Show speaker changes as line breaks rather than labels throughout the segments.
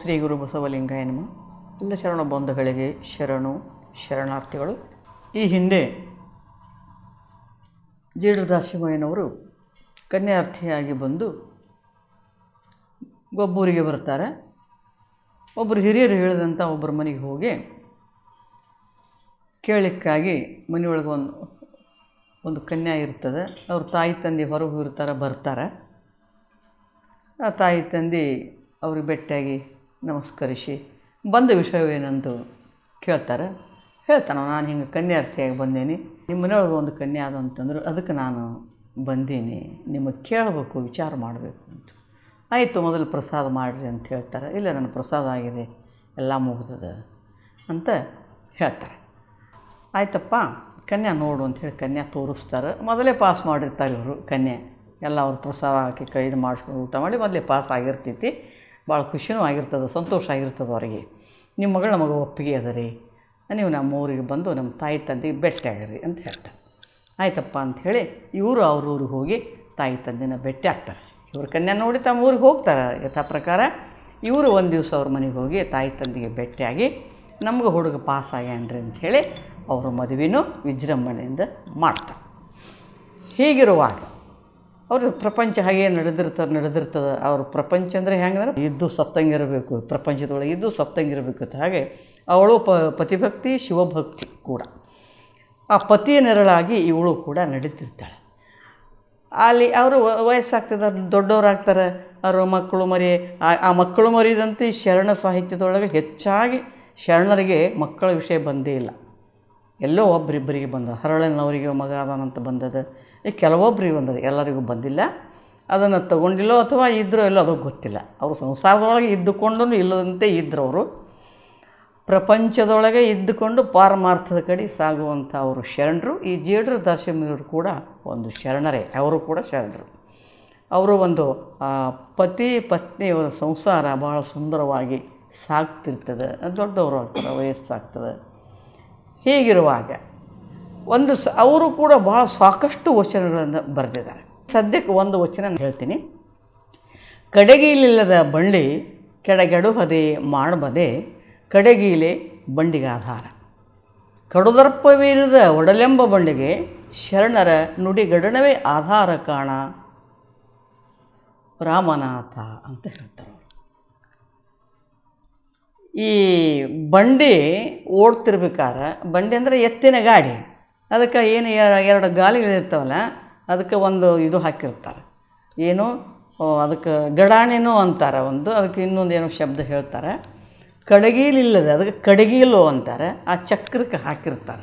ಶ್ರೀ ಗುರು ಬಸವಲಿಂಗಾಯ ಎನ್ನುವ ಎಲ್ಲ ಶರಣ ಬಂಧುಗಳಿಗೆ ಶರಣು ಶರಣಾರ್ಥಿಗಳು ಈ ಹಿಂದೆ ಜೀರ್ಣದಾಸಿಮಯ್ಯನವರು ಕನ್ಯಾರ್ಥಿಯಾಗಿ ಬಂದು ಗೊಬ್ಬೂರಿಗೆ ಬರ್ತಾರೆ ಒಬ್ಬರು ಹಿರಿಯರು ಹೇಳಿದಂಥ ಒಬ್ಬರ ಮನೆಗೆ ಹೋಗಿ ಕೇಳಲಿಕ್ಕಾಗಿ ಮನೆಯೊಳಗೆ ಒಂದು ಒಂದು ಕನ್ಯಾ ಇರ್ತದೆ ಅವ್ರ ತಾಯಿ ತಂದೆ ಹೊರಗೆ ಇರ್ತಾರೆ ಬರ್ತಾರೆ ಆ ತಾಯಿ ತಂದೆ ಅವ್ರಿಗೆ ಭೇಟಿಯಾಗಿ ನಮಸ್ಕರಿಸಿ ಬಂದ ವಿಷಯವೇನೆಂದು ಕೇಳ್ತಾರೆ ಹೇಳ್ತಾನೆ ನಾನು ಹಿಂಗೆ ಕನ್ಯಾರ್ಥಿಯಾಗಿ ಬಂದೇನೆ ನಿಮ್ಮ ಒಂದು ಕನ್ಯೆ ಅದು ಅಂತಂದ್ರೆ ಅದಕ್ಕೆ ನಾನು ಬಂದೀನಿ ನಿಮಗೆ ಕೇಳಬೇಕು ವಿಚಾರ ಮಾಡಬೇಕು ಅಂತ ಆಯಿತು ಮೊದಲು ಪ್ರಸಾದ ಮಾಡಿರಿ ಅಂತ ಹೇಳ್ತಾರೆ ಇಲ್ಲ ನನ್ನ ಪ್ರಸಾದ ಆಗಿದೆ ಎಲ್ಲ ಮುಗ್ದದ ಅಂತ ಹೇಳ್ತಾರೆ ಆಯ್ತಪ್ಪ ಕನ್ಯಾ ನೋಡು ಅಂತ ಹೇಳಿ ಕನ್ಯಾ ತೋರಿಸ್ತಾರೆ ಮೊದಲೇ ಪಾಸ್ ಮಾಡಿರ್ತಾರೆ ಇವರು ಕನ್ಯೆ ಎಲ್ಲ ಅವ್ರ ಪ್ರಸಾದ ಹಾಕಿ ಕೈದು ಮಾಡಿಸ್ಕೊಂಡು ಊಟ ಮಾಡಿ ಮೊದಲೇ ಪಾಸ್ ಆಗಿರ್ತೈತಿ ಭಾಳ ಖುಷಿನೂ ಆಗಿರ್ತದೆ ಸಂತೋಷ ಆಗಿರ್ತದೆ ಅವರಿಗೆ ನಿಮ್ಮ ಮಗಳು ನಮಗೆ ಒಪ್ಪಿಗೆ ಅದ ರೀ ನೀವು ನಮ್ಮ ಊರಿಗೆ ಬಂದು ನಮ್ಮ ತಾಯಿ ತಂದೆಗೆ ಭೇಟಿಯಾಗಿರಿ ಅಂತ ಹೇಳ್ತಾರೆ ಆಯ್ತಪ್ಪ ಅಂಥೇಳಿ ಇವರು ಅವ್ರ ಊರಿಗೆ ಹೋಗಿ ತಾಯಿ ತಂದೆನ ಭೇಟಿ ಆಗ್ತಾರೆ ಇವ್ರ ಕನ್ಯಾ ನೋಡಿ ತಮ್ಮ ಊರಿಗೆ ಹೋಗ್ತಾರೆ ಯಥಾ ಪ್ರಕಾರ ಇವರು ಒಂದು ದಿವಸ ಅವ್ರ ಮನೆಗೆ ಹೋಗಿ ತಾಯಿ ತಂದೆಗೆ ಭೇಟಿಯಾಗಿ ನಮ್ಗೆ ಹುಡುಗ ಪಾಸ್ ಆಗ್ಯಾನ್ರಿ ಅಂಥೇಳಿ ಅವರು ಮದುವೆನೂ ವಿಜೃಂಭಣೆಯಿಂದ ಮಾಡ್ತಾರೆ ಹೀಗಿರುವಾಗ ಅವ್ರ ಪ್ರಪಂಚ ಹಾಗೆ ನಡೆದಿರ್ತಾರೆ ನಡೆದಿರ್ತದೆ ಅವ್ರ ಪ್ರಪಂಚ ಅಂದರೆ ಹೆಂಗಂದ್ರೆ ಇದ್ದು ಸತ್ತಂಗಿರಬೇಕು ಪ್ರಪಂಚದೊಳಗೆ ಇದ್ದು ಸತ್ತಂಗಿರಬೇಕು ಅಂತ ಹಾಗೆ ಅವಳು ಪ ಪತಿಭಕ್ತಿ ಶಿವಭಕ್ತಿ ಕೂಡ ಆ ಪತಿಯ ನೆರಳಾಗಿ ಇವಳು ಕೂಡ ನಡೀತಿರ್ತಾಳೆ ಅಲ್ಲಿ ಅವರು ವಯಸ್ಸಾಗ್ತದ ದೊಡ್ಡವರಾಗ್ತಾರೆ ಅವರ ಮಕ್ಕಳು ಮರಿ ಆ ಮಕ್ಕಳು ಮರಿದಂತೆ ಶರಣ ಸಾಹಿತ್ಯದೊಳಗೆ ಹೆಚ್ಚಾಗಿ ಶರಣರಿಗೆ ಮಕ್ಕಳ ವಿಷಯ ಬಂದೇ ಇಲ್ಲ ಎಲ್ಲೋ ಒಬ್ಬರಿಬ್ಬರಿಗೆ ಬಂದ ಹರಳನವರಿಗೆ ಮಗ ಅದಾನಂತ ಬಂದದ ಈ ಕೆಲವೊಬ್ರಿಗೆ ಒಂದು ಎಲ್ಲರಿಗೂ ಬಂದಿಲ್ಲ ಅದನ್ನು ತಗೊಂಡಿಲ್ಲೋ ಅಥವಾ ಇದ್ರೋ ಇಲ್ಲೋ ಅದು ಗೊತ್ತಿಲ್ಲ ಅವರು ಸಂಸಾರದೊಳಗೆ ಇದ್ದುಕೊಂಡು ಇಲ್ಲದಂತೆ ಇದ್ದರು ಪ್ರಪಂಚದೊಳಗೆ ಇದ್ದುಕೊಂಡು ಪಾರಮಾರ್ಥದ ಕಡೆ ಸಾಗುವಂಥ ಅವರು ಶರಣರು ಈ ಜೇಡ್ರ ದಾಸಿಮರು ಕೂಡ ಒಂದು ಶರಣರೇ ಅವರು ಕೂಡ ಶರಣರು ಅವರು ಒಂದು ಪತಿ ಪತ್ನಿಯವರ ಸಂಸಾರ ಬಹಳ ಸುಂದರವಾಗಿ ಸಾಗ್ತಿರ್ತದೆ ದೊಡ್ಡವರು ಆಗ್ತಾರೆ ವಯಸ್ಸಾಗ್ತದೆ ಹೀಗಿರುವಾಗ ಒಂದು ಸ ಅವರು ಕೂಡ ಭಾಳ ಸಾಕಷ್ಟು ವಚನಗಳನ್ನು ಬರೆದಿದ್ದಾರೆ ಸದ್ಯಕ್ಕೆ ಒಂದು ವಚನ ಹೇಳ್ತೀನಿ ಕಡೆಗೀಲಿಲ್ಲದ ಬಂಡಿ ಕೆಳಗೆಡುಹದೆ ಮಾಡಬದೆ ಕಡೆಗೀಲೆ ಬಂಡಿಗಾಧಾರ ಕಡುದರ್ಪವೀರದ ಒಡಲೆಂಬ ಬಂಡಿಗೆ ಶರಣರ ನುಡಿಗಡಣವೇ ಆಧಾರ ಕಾಣ ರಾಮನಾಥ ಅಂತ ಹೇಳ್ತಾರೆ ಈ ಬಂಡಿ ಓಡ್ತಿರ್ಬೇಕಾದ್ರೆ ಬಂಡಿ ಅಂದರೆ ಎತ್ತಿನ ಗಾಡಿ ಅದಕ್ಕೆ ಏನು ಎರಡು ಗಾಲಿಗಳಿರ್ತಾವಲ್ಲ ಅದಕ್ಕೆ ಒಂದು ಇದು ಹಾಕಿರ್ತಾರೆ ಏನು ಅದಕ್ಕೆ ಗಡಾಣಿನೋ ಅಂತಾರೆ ಒಂದು ಅದಕ್ಕೆ ಇನ್ನೊಂದು ಏನೋ ಶಬ್ದ ಹೇಳ್ತಾರೆ ಕಡಗೀಲಿಲ್ಲದೆ ಅದಕ್ಕೆ ಕಡಗೀಲು ಅಂತಾರೆ ಆ ಚಕ್ರಕ್ಕೆ ಹಾಕಿರ್ತಾರೆ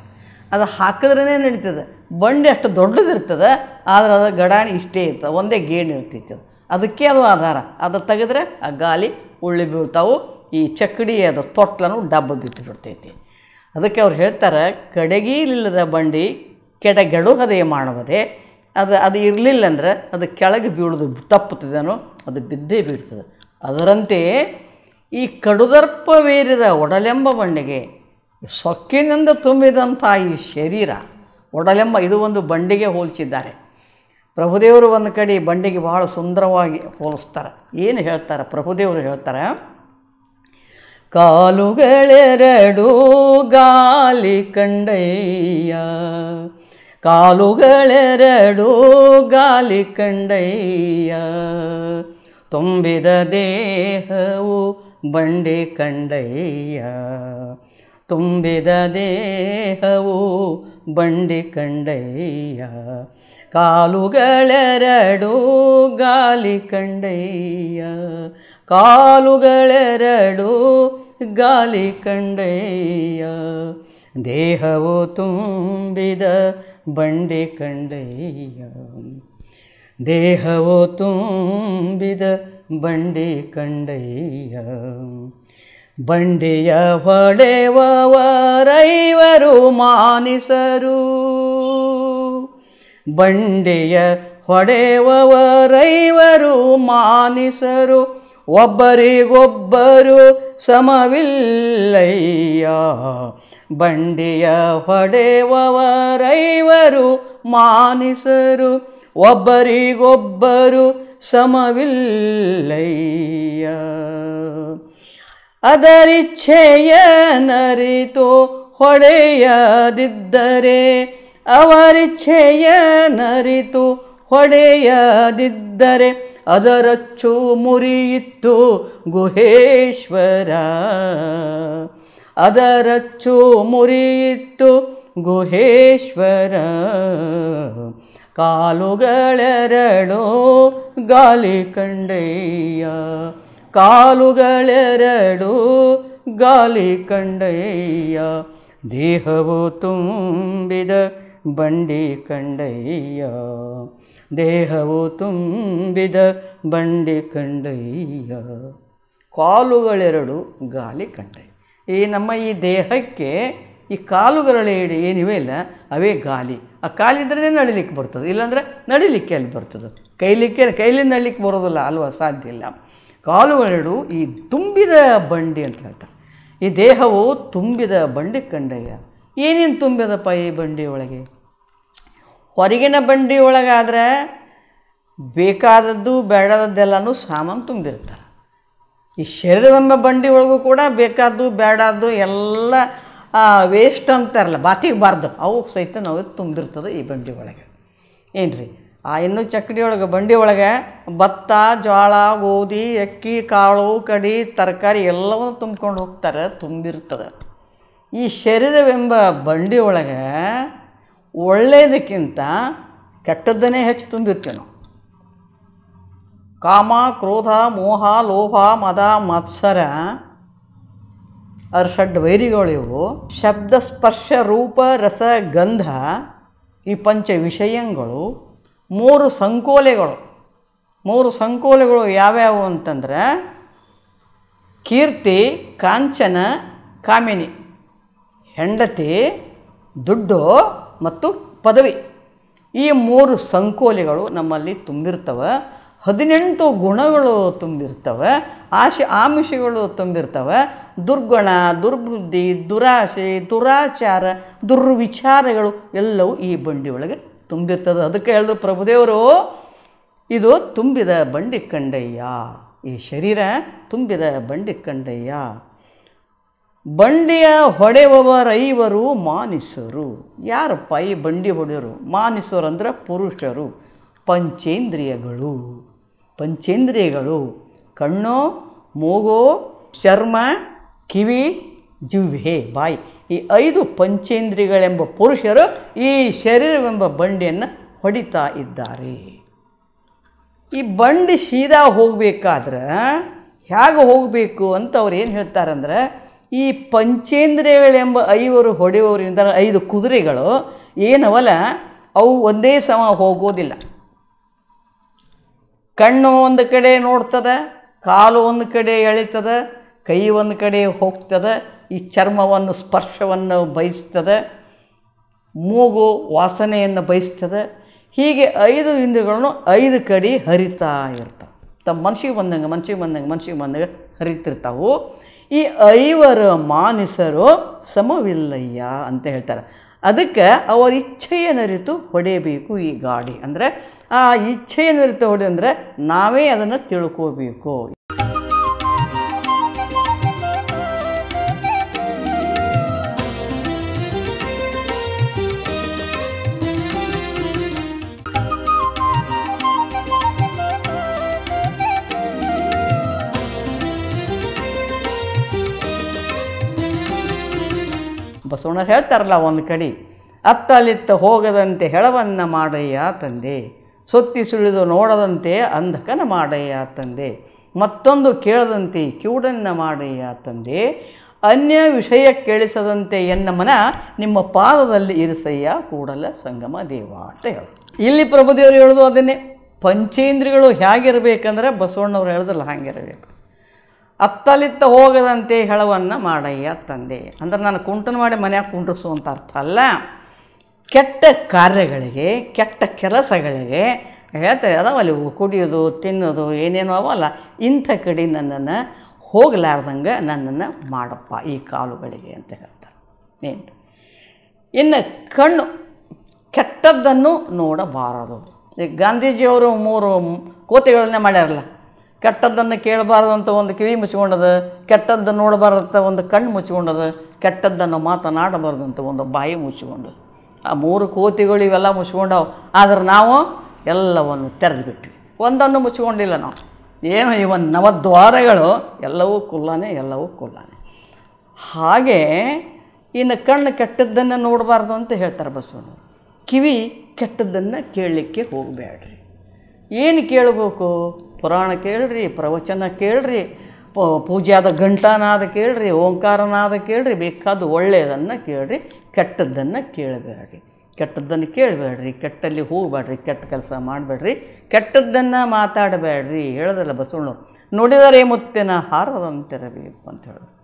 ಅದು ಹಾಕಿದ್ರೇ ನಡೀತದೆ ಬಂಡೆ ಅಷ್ಟು ದೊಡ್ಡದಿರ್ತದೆ ಆದರೆ ಅದು ಗಡಾಣಿ ಇಷ್ಟೇ ಇರ್ತದೆ ಒಂದೇ ಗೇಣ್ ಇರ್ತಿತ್ತು ಅದಕ್ಕೆ ಅದು ಆಧಾರ ಅದು ತೆಗೆದ್ರೆ ಆ ಗಾಲಿ ಉಳ್ಳಿ ಬೀಳ್ತಾವೆ ಈ ಚಕ್ಕಡಿ ಅದು ತೊಟ್ಲನು ಡಬ್ಬ ಬಿತ್ತು ಬಿಡ್ತೈತಿ ಅದಕ್ಕೆ ಅವ್ರು ಹೇಳ್ತಾರೆ ಕಡೆಗೀಲಿಲ್ಲದ ಬಂಡಿ ಕೆಡಗೆಡುಗದೇ ಮಾಡುವುದೇ ಅದು ಅದು ಇರಲಿಲ್ಲ ಅಂದ್ರೆ ಅದು ಕೆಳಗೆ ಬೀಳೋದು ತಪ್ಪುತ್ತದೇನೋ ಅದು ಬಿದ್ದೇ ಬೀಳ್ತದೆ ಅದರಂತೆಯೇ ಈ ಕಡುದರ್ಪವೇರಿದ ಒಡಲೆಂಬ ಬಂಡಿಗೆ ಸೊಕ್ಕಿನಿಂದ ತುಂಬಿದಂಥ ಈ ಶರೀರ ಒಡಲೆಂಬ ಇದು ಒಂದು ಬಂಡಿಗೆ ಹೋಲಿಸಿದ್ದಾರೆ ಪ್ರಭುದೇವರು ಒಂದು ಕಡೆ ಬಂಡಿಗೆ ಬಹಳ ಸುಂದರವಾಗಿ ಹೋಲಿಸ್ತಾರೆ ಏನು ಹೇಳ್ತಾರೆ ಪ್ರಭುದೇವರು ಹೇಳ್ತಾರೆ ಕಾಲುಗಳೆರಡು ಗಾಲಿ ಕಂಡಯ್ಯ ಕಾಲುಗಳೆರಡು ಗಾಲಿ ಕಂಡಯ್ಯ ತುಂಬಿದ ದೇಹವು ಬಂಡೆ ಕಂಡಯ್ಯ ತುಂಬಿದ ದೇಹವು ಬಂಡೆ ಕಂಡಯ್ಯ ಕಾಲುಗಳೆರಡು ಗಾಲಿ ಕಂಡಯ್ಯ ಕಾಲುಗಳೆರಡು ಗಾಲಿ ಕಂಡಯ್ಯ ದೇಹವು ತುಂಬಿದ ಬಂಡೆ ಕಂಡಯ್ಯ ದೇಹವು ತುಂಬಿದ ಬಂಡೆ ಕಂಡಯ್ಯ ಬಂಡೆಯ ಹೊಡೆವವರೈವರು ಮಾನಿಸರು ಬಂಡೆಯ ಹೊಡೆವವರೈವರು ಮಾನಿಸರು ಒಬ್ಬರಿಗೊಬ್ಬರು ಸಮವಿಲ್ಲಯ್ಯ ಬಂಡೆಯ ಹೊಡೆವವರೈವರು ಮಾನಿಸರು ಒಬ್ಬರಿಗೊಬ್ಬರು ಸಮವಿಲ್ಲಯ್ಯ ಅದರಿಚ್ಛೆಯ ನರಿತು ಹೊಡೆಯದಿದ್ದರೆ ಅವರಿಚ್ಛೆಯ ನರಿತು ಹೊಡೆಯದಿದ್ದರೆ ಅದರಚ್ಚು ಮುರಿಯಿತ್ತು ಗುಹೇಶ್ವರ ಅದರಚ್ಚು ಮುರಿಯಿತ್ತು ಗುಹೇಶ್ವರ ಕಾಲುಗಳೆರಡು ಗಾಲಿ ಕಂಡಯ್ಯ ಕಾಲುಗಳೆರಡು ಗಾಲಿ ಕಂಡಯ್ಯ ದೇಹವು ತುಂಬಿದ ಬಂಡಿ ಕಂಡಯ್ಯ ದೇಹವು ತುಂಬಿದ ಬಂಡಿ ಕಂಡಯ್ಯ ಕಾಲುಗಳೆರಡು ಗಾಲಿ ಕಂಡಯ್ಯ ಈ ನಮ್ಮ ಈ ದೇಹಕ್ಕೆ ಈ ಕಾಲುಗಳೆರಡು ಏನಿವೆ ಇಲ್ಲ ಅವೇ ಗಾಲಿ ಆ ಕಾಲಿದ್ರೇ ನಡಿಲಿಕ್ಕೆ ಬರ್ತದೆ ಇಲ್ಲಾಂದರೆ ನಡಿಲಿಕ್ಕೆ ಅಲ್ಲಿ ಬರ್ತದೆ ಕೈಲಿಕ್ಕೆ ಕೈಲಿ ನಡಲಿಕ್ಕೆ ಬರೋದಿಲ್ಲ ಅಲ್ವಾ ಸಾಧ್ಯ ಇಲ್ಲ ಕಾಲುಗಳೆರಡು ಈ ತುಂಬಿದ ಬಂಡಿ ಅಂತ ಹೇಳ್ತಾರೆ ಈ ದೇಹವು ತುಂಬಿದ ಬಂಡಿ ಕಂಡಯ್ಯ ಏನೇನು ತುಂಬಿದಪ್ಪ ಈ ಬಂಡಿ ಒಳಗೆ ಹೊರಗಿನ ಬಂಡಿ ಒಳಗಾದರೆ ಬೇಕಾದದ್ದು ಬೇಡದದ್ದೆಲ್ಲನೂ ಸಾಮಾನು ತುಂಬಿರ್ತಾರೆ ಈ ಶರೀರವೆಂಬ ಬಂಡಿ ಒಳಗೂ ಕೂಡ ಬೇಕಾದ್ದು ಬೇಡದ್ದು ಎಲ್ಲ ವೇಸ್ಟ್ ಅಂತಾರಲ್ಲ ಬಾತಿಗೆ ಬಾರ್ದು ಅವು ಸಹಿತ ನಾವು ತುಂಬಿರ್ತದೆ ಈ ಬಂಡಿ ಒಳಗೆ ಏನು ರೀ ಆ ಇನ್ನೂ ಚಕ್ಕಡಿ ಒಳಗೆ ಬಂಡಿ ಒಳಗೆ ಭತ್ತ ಜೋಳ ಗೋಧಿ ಅಕ್ಕಿ ಕಾಳು ಕಡಿ ತರಕಾರಿ ಎಲ್ಲವೂ ತುಂಬ್ಕೊಂಡು ಹೋಗ್ತಾರೆ ತುಂಬಿರ್ತದೆ ಈ ಶರೀರವೆಂಬ ಬಂಡಿ ಒಳಗೆ ಒಳ್ಳೆಯದಕ್ಕಿಂತ ಕೆಟ್ಟದ್ದನ್ನೇ ಹೆಚ್ಚು ತುಂಬಿರ್ತೇವೆ ನಾವು ಕಾಮ ಕ್ರೋಧ ಮೋಹ ಲೋಭ ಮದ ಮತ್ಸರ ಷಡ್ ವೈರಿಗಳಿವು ಶಬ್ದ ಸ್ಪರ್ಶ ರೂಪ ರಸ ಗಂಧ ಈ ಪಂಚ ವಿಷಯಗಳು ಮೂರು ಸಂಕೋಲೆಗಳು ಮೂರು ಸಂಕೋಲೆಗಳು ಯಾವ್ಯಾವು ಅಂತಂದರೆ ಕೀರ್ತಿ ಕಾಂಚನ ಕಾಮಿನಿ ಹೆಂಡತಿ ದುಡ್ಡು ಮತ್ತು ಪದವಿ ಈ ಮೂರು ಸಂಕೋಲೆಗಳು ನಮ್ಮಲ್ಲಿ ತುಂಬಿರ್ತವೆ ಹದಿನೆಂಟು ಗುಣಗಳು ತುಂಬಿರ್ತವೆ ಆಶೆ ಆಮಿಷಗಳು ತುಂಬಿರ್ತವೆ ದುರ್ಗುಣ ದುರ್ಬುದ್ಧಿ ದುರಾಶೆ ದುರಾಚಾರ ದುರ್ವಿಚಾರಗಳು ಎಲ್ಲವೂ ಈ ಬಂಡಿ ಒಳಗೆ ತುಂಬಿರ್ತದೆ ಅದಕ್ಕೆ ಹೇಳಿದ್ರು ಪ್ರಭುದೇವರು ಇದು ತುಂಬಿದ ಬಂಡಿ ಕಂಡಯ್ಯ ಈ ಶರೀರ ತುಂಬಿದ ಬಂಡಿ ಕಂಡಯ್ಯ ಬಂಡಿಯ ಹೊಡೆಯುವವರೈವರು ಮಾನಿಸರು ಯಾರಪ್ಪ ಈ ಬಂಡಿ ಹೊಡೆಯರು ಮಾನಿಸರು ಅಂದರೆ ಪುರುಷರು ಪಂಚೇಂದ್ರಿಯಗಳು ಪಂಚೇಂದ್ರಿಯಗಳು ಕಣ್ಣು ಮೂಗು ಚರ್ಮ ಕಿವಿ ಜಿವ್ಹೆ ಬಾಯಿ ಈ ಐದು ಪಂಚೇಂದ್ರಿಯಗಳೆಂಬ ಪುರುಷರು ಈ ಶರೀರವೆಂಬ ಬಂಡಿಯನ್ನು ಹೊಡಿತಾ ಇದ್ದಾರೆ ಈ ಬಂಡಿ ಸೀದಾ ಹೋಗಬೇಕಾದ್ರೆ ಹೇಗೆ ಹೋಗಬೇಕು ಅಂತ ಅವ್ರು ಏನು ಹೇಳ್ತಾರಂದ್ರೆ ಈ ಪಂಚೇಂದ್ರಿಯಗಳೆಂಬ ಐವರು ಹೊಡೆಯುವವರಿಂದ ಐದು ಕುದುರೆಗಳು ಏನವಲ್ಲ ಅವು ಒಂದೇ ಸಮ ಹೋಗೋದಿಲ್ಲ ಕಣ್ಣು ಒಂದು ಕಡೆ ನೋಡ್ತದೆ ಕಾಲು ಒಂದು ಕಡೆ ಎಳಿತದೆ ಕೈ ಒಂದು ಕಡೆ ಹೋಗ್ತದೆ ಈ ಚರ್ಮವನ್ನು ಸ್ಪರ್ಶವನ್ನು ಬಯಸ್ತದೆ ಮೂಗು ವಾಸನೆಯನ್ನು ಬಯಸ್ತದೆ ಹೀಗೆ ಐದು ಇಂದ್ರಿಯಗಳನ್ನು ಐದು ಕಡೆ ಹರಿತಾ ಇರ್ತವೆ ತಮ್ಮ ಮನ್ಸಿಗೆ ಬಂದಂಗೆ ಮನ್ಸಿಗೆ ಬಂದಂಗೆ ಮನ್ಸಿಗೆ ಬಂದಂಗೆ ಹರಿತಿರ್ತಾವೆ ಈ ಐವರ ಮಾನಿಸರು ಸಮವಿಲ್ಲಯ್ಯ ಅಂತ ಹೇಳ್ತಾರೆ ಅದಕ್ಕೆ ಅವರ ಇಚ್ಛೆಯನ್ನರಿತು ಹೊಡೆಯಬೇಕು ಈ ಗಾಡಿ ಅಂದರೆ ಆ ಇಚ್ಛೆಯನ್ನರಿತು ಹೊಡೆ ಅಂದರೆ ನಾವೇ ಅದನ್ನು ತಿಳ್ಕೋಬೇಕು ಬಸವಣ್ಣ ಹೇಳ್ತಾರಲ್ಲ ಒಂದು ಕಡೆ ಅತ್ತಲಿತ್ತ ಹೋಗದಂತೆ ಹೆಳವನ್ನ ಮಾಡಯ್ಯ ತಂದೆ ಸುತ್ತಿ ಸುಳಿದು ನೋಡದಂತೆ ಅಂಧಕನ ಮಾಡಯ್ಯ ತಂದೆ ಮತ್ತೊಂದು ಕೇಳದಂತೆ ಕಿವುಡನ್ನು ಮಾಡಯ್ಯ ತಂದೆ ಅನ್ಯ ವಿಷಯ ಕೇಳಿಸದಂತೆ ಎನ್ನ ಮನ ನಿಮ್ಮ ಪಾದದಲ್ಲಿ ಇರಿಸಯ್ಯ ಕೂಡಲ ಸಂಗಮ ದೇವ ಅಂತ ಹೇಳಿ ಇಲ್ಲಿ ಪ್ರಭುದೇವರು ಹೇಳೋದು ಅದನ್ನೇ ಪಂಚೇಂದ್ರಿಗಳು ಹೇಗಿರಬೇಕಂದ್ರೆ ಬಸವಣ್ಣವ್ರು ಹೇಳಿದ್ರಲ್ಲ ಹಾಗಿರಬೇಕು ಅತ್ತಲಿತ್ತ ಹೋಗದಂತೆ ಹೇಳವನ್ನು ಮಾಡಯ್ಯ ತಂದೆ ಅಂದ್ರೆ ನಾನು ಕುಂಟನ ಮಾಡಿ ಮನ್ಯಾಗ ಕುಂಟಿಸು ಅಂತ ಅರ್ಥ ಅಲ್ಲ ಕೆಟ್ಟ ಕಾರ್ಯಗಳಿಗೆ ಕೆಟ್ಟ ಕೆಲಸಗಳಿಗೆ ಹೇಳ್ತಾರೆ ಅದಾವಲ್ಲಿ ಕುಡಿಯೋದು ತಿನ್ನೋದು ಏನೇನೋ ಅವಲ್ಲ ಇಂಥ ಕಡೆ ನನ್ನನ್ನು ಹೋಗಲಾರ್ದಂಗೆ ನನ್ನನ್ನು ಮಾಡಪ್ಪ ಈ ಕಾಲುಗಳಿಗೆ ಅಂತ ಹೇಳ್ತಾರೆ ಏನು ಇನ್ನು ಕಣ್ಣು ಕೆಟ್ಟದ್ದನ್ನು ನೋಡಬಾರದು ಈಗ ಗಾಂಧೀಜಿಯವರು ಮೂರು ಕೋತಿಗಳನ್ನೇ ಮಾಡ್ಯಾರಲ್ಲ ಕೆಟ್ಟದ್ದನ್ನು ಕೇಳಬಾರ್ದಂತ ಒಂದು ಕಿವಿ ಮುಚ್ಕೊಂಡದ ಕೆಟ್ಟದ್ದು ನೋಡಬಾರ್ದಂತ ಒಂದು ಕಣ್ಣು ಮುಚ್ಕೊಂಡದ ಕೆಟ್ಟದ್ದನ್ನು ಮಾತನಾಡಬಾರ್ದಂತ ಒಂದು ಬಾಯಿ ಮುಚ್ಕೊಂಡು ಆ ಮೂರು ಕೋತಿಗಳು ಇವೆಲ್ಲ ಮುಚ್ಕೊಂಡವು ಆದ್ರೆ ನಾವು ಎಲ್ಲವನ್ನು ತೆರೆದುಬಿಟ್ವಿ ಒಂದನ್ನು ಮುಚ್ಕೊಂಡಿಲ್ಲ ನಾವು ಏನು ಇವ ನವದ್ವಾರಗಳು ಎಲ್ಲವೂ ಕುಲ್ಲಾನೆ ಎಲ್ಲವೂ ಕುಲ್ಲಾನೆ ಹಾಗೆ ಇನ್ನು ಕಣ್ಣು ಕೆಟ್ಟದ್ದನ್ನು ನೋಡಬಾರ್ದು ಅಂತ ಹೇಳ್ತಾರೆ ಬಸವನು ಕಿವಿ ಕೆಟ್ಟದ್ದನ್ನು ಕೇಳಲಿಕ್ಕೆ ಹೋಗಬೇಡ್ರಿ ಏನು ಕೇಳಬೇಕು ಪುರಾಣ ಕೇಳ್ರಿ ಪ್ರವಚನ ಕೇಳ್ರಿ ಪೂಜಾದ ಗಂಟಾನಾದ ಕೇಳ್ರಿ ಓಂಕಾರನಾದ ಕೇಳ್ರಿ ಬೇಕಾದ ಒಳ್ಳೆಯದನ್ನು ಕೇಳ್ರಿ ಕೆಟ್ಟದ್ದನ್ನು ಕೇಳಬೇಡ್ರಿ ಕೆಟ್ಟದ್ದನ್ನು ಕೇಳಬೇಡ್ರಿ ಕೆಟ್ಟಲ್ಲಿ ಹೋಗಬೇಡ್ರಿ ಕೆಟ್ಟ ಕೆಲಸ ಮಾಡಬೇಡ್ರಿ ಕೆಟ್ಟದ್ದನ್ನು ಮಾತಾಡಬೇಡ್ರಿ ಹೇಳೋದಲ್ಲ ಬಸವಣ್ಣು ನುಡಿದರೆ ಮುತ್ತಿನ ಹಾರದಂತಿರಬೇಕು ಅಂತ ಹೇಳಿದ್ರು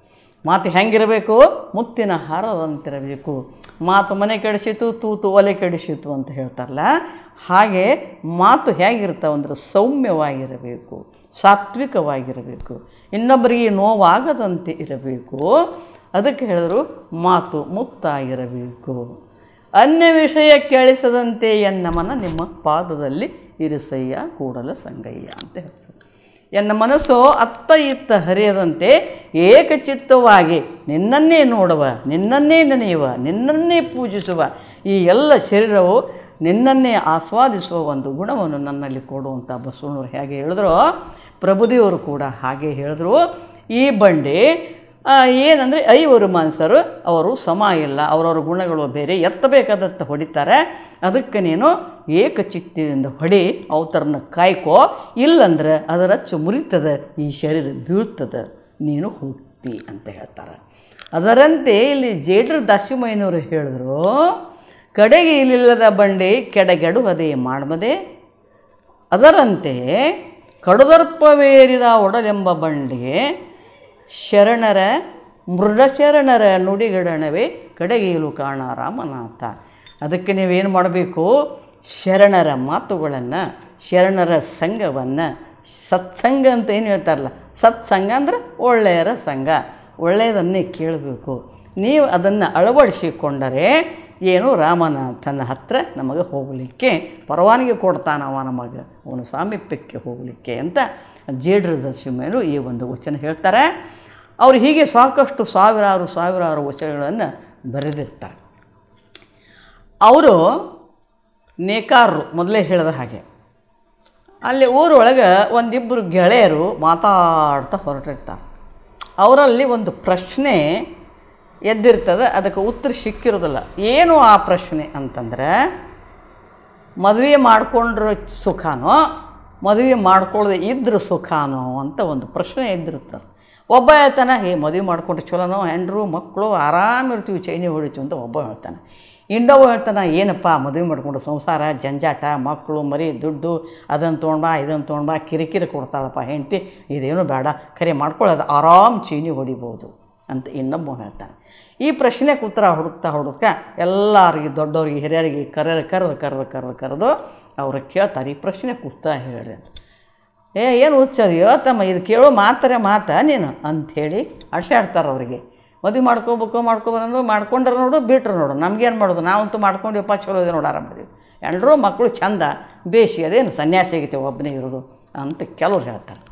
ಮಾತು ಹೆಂಗಿರಬೇಕು ಮುತ್ತಿನ ಹಾರದಂತಿರಬೇಕು ಮಾತು ಮನೆ ಕೆಡಿಸಿತು ತೂತು ಒಲೆ ಕೆಡಿಸಿತು ಅಂತ ಹೇಳ್ತಾರಲ್ಲ ಹಾಗೆ ಮಾತು ಹೇಗಿರ್ತಾವಂದ್ರೆ ಸೌಮ್ಯವಾಗಿರಬೇಕು ಸಾತ್ವಿಕವಾಗಿರಬೇಕು ಇನ್ನೊಬ್ಬರಿಗೆ ನೋವಾಗದಂತೆ ಇರಬೇಕು ಅದಕ್ಕೆ ಹೇಳಿದ್ರು ಮಾತು ಮುತ್ತಾಗಿರಬೇಕು ಅನ್ಯ ವಿಷಯ ಕೇಳಿಸದಂತೆ ಎನ್ನಮನ ನಿಮ್ಮ ಪಾದದಲ್ಲಿ ಇರಿಸಯ್ಯ ಕೂಡಲ ಸಂಗಯ್ಯ ಅಂತ ಹೇಳ್ತಾರೆ ಎನ್ನ ಮನಸ್ಸು ಅತ್ತ ಇತ್ತ ಹರಿಯದಂತೆ ಏಕಚಿತ್ತವಾಗಿ ನಿನ್ನನ್ನೇ ನೋಡುವ ನಿನ್ನನ್ನೇ ನೆನೆಯುವ ನಿನ್ನನ್ನೇ ಪೂಜಿಸುವ ಈ ಎಲ್ಲ ಶರೀರವು ನಿನ್ನನ್ನೇ ಆಸ್ವಾದಿಸುವ ಒಂದು ಗುಣವನ್ನು ನನ್ನಲ್ಲಿ ಕೊಡುವಂಥ ಬಸವಣ್ಣವ್ರು ಹೇಗೆ ಹೇಳಿದ್ರು ಪ್ರಭುದೇವರು ಕೂಡ ಹಾಗೆ ಹೇಳಿದ್ರು ಈ ಬಂಡಿ ಏನಂದರೆ ಐವರು ಮಾನಸರು ಅವರು ಸಮ ಇಲ್ಲ ಅವರವ್ರ ಗುಣಗಳು ಬೇರೆ ಎತ್ತಬೇಕಾದತ್ತ ಹೊಡಿತಾರೆ ಅದಕ್ಕೆ ನೀನು ಏಕಚಿತ್ತದಿಂದ ಹೊಡಿ ಅವತರನ್ನ ಕಾಯ್ಕೋ ಇಲ್ಲಂದ್ರೆ ಅದರ ಮುರಿತದೆ ಈ ಶರೀರ ಬೀಳ್ತದೆ ನೀನು ಹುಟ್ಟಿ ಅಂತ ಹೇಳ್ತಾರೆ ಅದರಂತೆ ಇಲ್ಲಿ ಜೇಡ್ರ ದಾಸಿಮಯ್ಯನವರು ಹೇಳಿದ್ರು ಕಡೆಗೆ ಇಲ್ಲಿಲ್ಲದ ಬಂಡೆ ಕೆಡಗೆಡುವುದೇ ಮಾಡಬದೆ ಅದರಂತೆ ಕಡುದರ್ಪವೇರಿದ ಒಡಲೆಂಬ ಬಂಡೆ ಶರಣರ ಮೃಡಶರಣರ ನುಡಿಗಡಣವೇ ಕಡೆಗೇಲು ಕಾಣ ರಾಮನಾಥ ಅದಕ್ಕೆ ನೀವೇನು ಮಾಡಬೇಕು ಶರಣರ ಮಾತುಗಳನ್ನು ಶರಣರ ಸಂಘವನ್ನು ಸತ್ಸಂಗ ಅಂತ ಏನು ಹೇಳ್ತಾರಲ್ಲ ಸತ್ಸಂಗ ಅಂದರೆ ಒಳ್ಳೆಯರ ಸಂಘ ಒಳ್ಳೆಯದನ್ನೇ ಕೇಳಬೇಕು ನೀವು ಅದನ್ನು ಅಳವಡಿಸಿಕೊಂಡರೆ ಏನು ರಾಮನ ತನ್ನ ಹತ್ರ ನಮಗೆ ಹೋಗಲಿಕ್ಕೆ ಪರವಾನಗಿ ಕೊಡ್ತಾನವ ನಮಗೆ ಅವನು ಸಾಮೀಪ್ಯಕ್ಕೆ ಹೋಗಲಿಕ್ಕೆ ಅಂತ ಜೇಡ್ರ ನರಸಿಂಹರು ಈ ಒಂದು ವಚನ ಹೇಳ್ತಾರೆ ಅವರು ಹೀಗೆ ಸಾಕಷ್ಟು ಸಾವಿರಾರು ಸಾವಿರಾರು ವಚನಗಳನ್ನು ಬರೆದಿರ್ತಾರೆ ಅವರು ನೇಕಾರರು ಮೊದಲೇ ಹೇಳಿದ ಹಾಗೆ ಅಲ್ಲಿ ಊರೊಳಗೆ ಒಂದಿಬ್ಬರು ಗೆಳೆಯರು ಮಾತಾಡ್ತಾ ಹೊರಟಿರ್ತಾರೆ ಅವರಲ್ಲಿ ಒಂದು ಪ್ರಶ್ನೆ ಎದ್ದಿರ್ತದೆ ಅದಕ್ಕೆ ಉತ್ತರ ಸಿಕ್ಕಿರೋದಿಲ್ಲ ಏನು ಆ ಪ್ರಶ್ನೆ ಅಂತಂದರೆ ಮದುವೆ ಮಾಡಿಕೊಂಡ್ರೆ ಸುಖನೋ ಮದುವೆ ಮಾಡ್ಕೊಳ್ಳದೆ ಇದ್ರ ಸುಖನೋ ಅಂತ ಒಂದು ಪ್ರಶ್ನೆ ಎದ್ದಿರ್ತದೆ ಒಬ್ಬ ಹೇಳ್ತಾನೆ ಏ ಮದುವೆ ಮಾಡ್ಕೊಂಡ್ರೆ ಚಲೋನೋ ಹೆಂಡ್ರು ಮಕ್ಕಳು ಆರಾಮಿರ್ತೀವಿ ಚೈನಿ ಹೊಡಿತೀವಿ ಅಂತ ಒಬ್ಬ ಹೇಳ್ತಾನೆ ಇಂಡವ ಹೇಳ್ತಾನೆ ಏನಪ್ಪ ಮದುವೆ ಮಾಡಿಕೊಂಡು ಸಂಸಾರ ಜಂಜಾಟ ಮಕ್ಕಳು ಮರಿ ದುಡ್ಡು ಅದನ್ನು ತೊಗೊಂಡ್ಬಾ ಇದನ್ನು ತೊಗೊಂಡ್ಬಾ ಕಿರಿಕಿರಿ ಕೊಡ್ತಾಳಪ್ಪ ಹೆಂಡ್ತಿ ಇದೇನು ಬೇಡ ಖರೆ ಮಾಡ್ಕೊಳ್ಳೋದು ಆರಾಮ್ ಚೀನಿ ಹೊಡಿಬೋದು ಅಂತ ಇನ್ನೊಬ್ಬ ಹೇಳ್ತಾನೆ ಈ ಪ್ರಶ್ನೆ ಉತ್ತರ ಹುಡುಕ್ತಾ ಹುಡುಕ ಎಲ್ಲರಿಗೆ ದೊಡ್ಡವ್ರಿಗೆ ಹಿರಿಯರಿಗೆ ಕರೆದು ಕರೆದು ಕರೆದು ಕರೆದು ಕರೆದು ಅವ್ರು ಕೇಳ್ತಾರೆ ಈ ಪ್ರಶ್ನೆ ಕೂತಾ ಹೇಳಿ ಅಂತ ಏ ಏನು ಹುಚ್ಚದೆಯೋ ತಮ್ಮ ಇದು ಕೇಳೋ ಮಾತಾರೆ ಮಾತಾ ನೀನು ಅಂಥೇಳಿ ಅಡ್ಸಾಡ್ತಾರೆ ಅವರಿಗೆ ಮದುವೆ ಮಾಡ್ಕೋಬೇಕು ಮಾಡ್ಕೊಬಾರಂದು ಮಾಡ್ಕೊಂಡ್ರೆ ನೋಡು ಬಿಟ್ರು ನೋಡು ನಮ್ಗೇನು ಮಾಡೋದು ನಾವಂತೂ ಮಾಡ್ಕೊಂಡ್ವಪ್ಪ ಚಲೋ ಇದೆ ನೋಡು ಮಾಡಿದ್ವಿ ಎಲ್ಲರೂ ಮಕ್ಕಳು ಚಂದ ಬೇಸಿ ಅದೇನು ಸನ್ಯಾಸಿ ಆಗೈತೆ ಒಬ್ಬನೇ ಇರೋದು ಅಂತ ಕೆಲವ್ರು ಹೇಳ್ತಾರೆ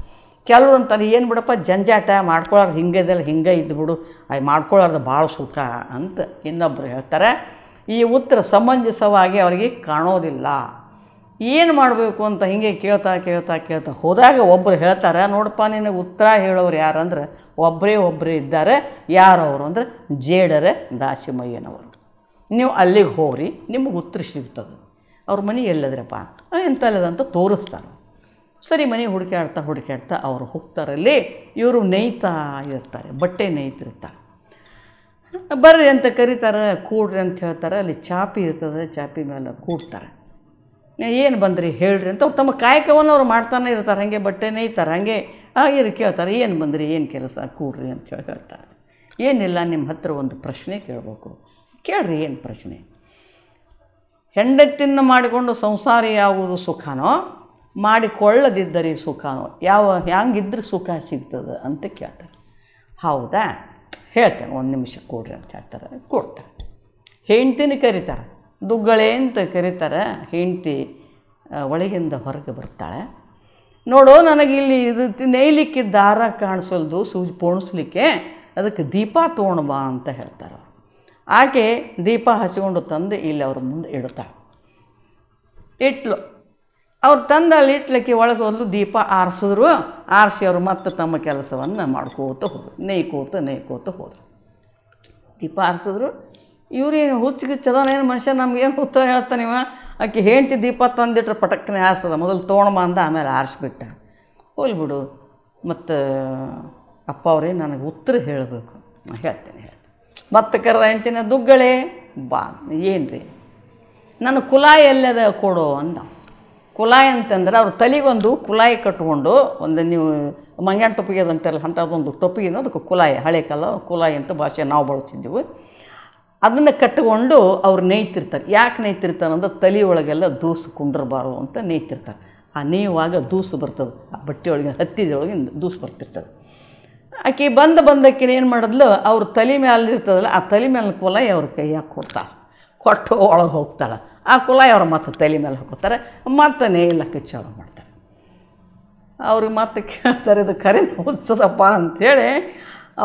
ಕೆಲವ್ರು ಅಂತಾರೆ ಏನು ಬಿಡಪ್ಪ ಜಂಜಾಟ ಮಾಡ್ಕೊಳ್ಳಾರ್ದು ಹಿಂಗದಲ್ಲ ಹಿಂಗೆ ಬಿಡು ಅದು ಮಾಡ್ಕೊಳ್ಳಾರ್ದು ಭಾಳ ಸುಖ ಅಂತ ಇನ್ನೊಬ್ಬರು ಹೇಳ್ತಾರೆ ಈ ಉತ್ತರ ಸಮಂಜಸವಾಗಿ ಅವರಿಗೆ ಕಾಣೋದಿಲ್ಲ ಏನು ಮಾಡಬೇಕು ಅಂತ ಹಿಂಗೆ ಕೇಳ್ತಾ ಕೇಳ್ತಾ ಕೇಳ್ತಾ ಹೋದಾಗ ಒಬ್ಬರು ಹೇಳ್ತಾರೆ ನೋಡಪ್ಪ ನಿನಗೆ ಉತ್ತರ ಹೇಳೋರು ಯಾರಂದ್ರೆ ಒಬ್ಬರೇ ಒಬ್ಬರೇ ಇದ್ದಾರೆ ಯಾರವರು ಅಂದರೆ ಜೇಡರೆ ದಾಸಿಮಯ್ಯನವರು ನೀವು ಅಲ್ಲಿಗೆ ಹೋಗ್ರಿ ನಿಮಗೆ ಉತ್ತರ ಸಿಗ್ತದೆ ಅವ್ರ ಮನೆ ಎಲ್ಲದ್ರಪ್ಪ ಎಂತಲ್ಲದಂತ ತೋರಿಸ್ತಾರೆ ಸರಿ ಮನೆ ಹುಡುಕಾಡ್ತಾ ಹುಡುಕಾಡ್ತಾ ಅವರು ಹೋಗ್ತಾರಲ್ಲಿ ಇವರು ನೇಯ್ತಾ ಇರ್ತಾರೆ ಬಟ್ಟೆ ನೇಯ್ತಿರ್ತಾರೆ ಬರ್ರಿ ಅಂತ ಕರೀತಾರೆ ಕೂಡ್ರಿ ಅಂತ ಹೇಳ್ತಾರೆ ಅಲ್ಲಿ ಚಾಪಿ ಇರ್ತದೆ ಚಾಪಿ ಮೇಲೆ ಕೂಡ್ತಾರೆ ಏನು ಬಂದ್ರಿ ಹೇಳ್ರಿ ಅಂತ ಅವ್ರು ತಮ್ಮ ಕಾಯಕವನ್ನು ಅವ್ರು ಮಾಡ್ತಾನೆ ಇರ್ತಾರೆ ಹಾಗೆ ಬಟ್ಟೆ ನೇಯ್ತಾರೆ ಹಾಗೆ ಆಗಿರು ಕೇಳ್ತಾರೆ ಏನು ಬಂದ್ರಿ ಏನು ಕೆಲಸ ಕೂಡ್ರಿ ಅಂತ ಹೇಳಿ ಹೇಳ್ತಾರೆ ಏನಿಲ್ಲ ನಿಮ್ಮ ಹತ್ರ ಒಂದು ಪ್ರಶ್ನೆ ಕೇಳಬೇಕು ಕೇಳ್ರಿ ಏನು ಪ್ರಶ್ನೆ ಹೆಂಡತಿನ ಮಾಡಿಕೊಂಡು ಸಂಸಾರ ಯಾವುದು ಸುಖನೋ ಮಾಡಿಕೊಳ್ಳದಿದ್ದರೆ ಸುಖ ಯಾವ ಹ್ಯಾಂಗಿದ್ರೆ ಸುಖ ಸಿಗ್ತದೆ ಅಂತ ಕೇಳ್ತಾರೆ ಹೌದಾ ಹೇಳ್ತೇನೆ ಒಂದು ನಿಮಿಷ ಕೊಡ್ರಿ ಅಂತ ಹೇಳ್ತಾರೆ ಕೊಡ್ತಾರೆ ಹೆಂಡ್ತಿನ ಕರೀತಾರೆ ದುಗ್ಗಳೆ ಅಂತ ಕರೀತಾರೆ ಹೆಂಡ್ತಿ ಒಳಗಿಂದ ಹೊರಗೆ ಬರ್ತಾಳೆ ನೋಡು ನನಗಿಲ್ಲಿ ಇದು ನೇಯ್ಲಿಕ್ಕೆ ದಾರ ಕಾಣಿಸಲ್ದು ಸೂಜಿ ಪೋಣಿಸ್ಲಿಕ್ಕೆ ಅದಕ್ಕೆ ದೀಪ ತೋಣಬಾ ಬಾ ಅಂತ ಹೇಳ್ತಾರೆ ಆಕೆ ದೀಪ ಹಸಿಕೊಂಡು ತಂದು ಇಲ್ಲಿ ಅವ್ರ ಮುಂದೆ ಇಡ್ತಾಳೆ ಇಟ್ಲು ಅವ್ರು ತಂದ ಅಲ್ಲಿ ಒಳಗೆ ಒಂದು ದೀಪ ಆರಿಸಿದ್ರು ಆರಿಸಿ ಅವರು ಮತ್ತೆ ತಮ್ಮ ಕೆಲಸವನ್ನು ಮಾಡ್ಕೋತ ಹೋದರು ನೇಯ್ಕೋತ ನೇಯ್ಕೋತ ಹೋದರು ದೀಪ ಆರಿಸಿದ್ರು ಇವ್ರೇನು ಹುಚ್ಚಗಿಚ್ಚದವನ ಏನು ಮನುಷ್ಯ ನಮಗೇನು ಉತ್ತರ ಹೇಳ್ತಾನೆ ಇವ ಆಕೆ ಹೆಂಡ್ತಿ ದೀಪ ತಂದಿಟ್ರೆ ಪಟಕ್ಕನೆ ಆರಿಸದ ಮೊದಲು ತೊಗೊಂಡ್ಮ ಅಂದ ಆಮೇಲೆ ಆರಿಸ್ಬಿಟ್ಟ ಹೋಲ್ಬಿಡು ಮತ್ತು ಅಪ್ಪ ಅವರೇ ನನಗೆ ಉತ್ತರ ಹೇಳಬೇಕು ನಾನು ಹೇಳ್ತೇನೆ ಹೇಳ್ತೇನೆ ಮತ್ತೆ ಕರೆದ ಹೆಂಡತಿನ ದುಗ್ಗಳೇ ಬಾ ಏನು ರೀ ನನ್ನ ಕುಲ ಎಲ್ಲದ ಕೊಡೋ ಅಂದ ಕುಲಾಯಿ ಅಂತಂದ್ರೆ ಅವ್ರ ತಲೆಗೊಂದು ಕುಲಾಯಿ ಕಟ್ಕೊಂಡು ಒಂದು ನೀವು ಮಂಗ್ಯಾನ ಟೊಪ್ಪಿಗೆ ಅದಂತಾರಲ್ಲ ಅಂಥದ್ದೊಂದು ಟೊಪ್ಪಿಗೆ ಅದಕ್ಕೆ ಕುಲಾಯಿ ಹಳೆ ಕಾಲ ಕುಲಾಯಿ ಅಂತ ಭಾಷೆ ನಾವು ಬಳಸ್ತಿದ್ದೆವು ಅದನ್ನು ಕಟ್ಟಿಕೊಂಡು ಅವ್ರು ನೇಯ್ತಿರ್ತಾರೆ ಯಾಕೆ ನೇಯ್ತಿರ್ತಾರೆ ಅಂದ್ರೆ ತಲೆ ಒಳಗೆಲ್ಲ ದೂಸು ಕುಂಡ್ರಬಾರ್ದು ಅಂತ ನೇಯ್ತಿರ್ತಾರೆ ಆ ನೇಯುವಾಗ ದೂಸು ಬರ್ತದೆ ಆ ಬಟ್ಟೆಯೊಳಗೆ ಹತ್ತಿದೊಳಗೆ ದೂಸು ಬರ್ತಿರ್ತದೆ ಆಕೆ ಬಂದು ಬಂದಕ್ಕಿನ ಏನು ಮಾಡಿದ್ಲು ಅವ್ರ ತಲೆ ಮೇಲೆ ಇರ್ತದಲ್ಲ ಆ ತಲೆ ಮೇಲೆ ಕುಲಾಯಿ ಅವ್ರ ಕೈಯಾಗಿ ಕೊಡ್ತಾಳೆ ಕೊಟ್ಟು ಒಳಗೆ ಹೋಗ್ತಾಳೆ ಆ ಕುಲಾಯಿ ಅವ್ರು ಮತ್ತೆ ತಲೆ ಮೇಲೆ ಹಾಕೋತಾರೆ ಮತ್ತೆ ನೇಯಿಲ್ಲ ಕಿಚ್ಚಾಳ ಮಾಡ್ತಾರೆ ಅವ್ರಿಗೆ ಮತ್ತೆ ಕೇಳ್ತಾರೆ ಇದು ಕರೆ ಹುಚ್ಚದಪ್ಪ ಅಂಥೇಳಿ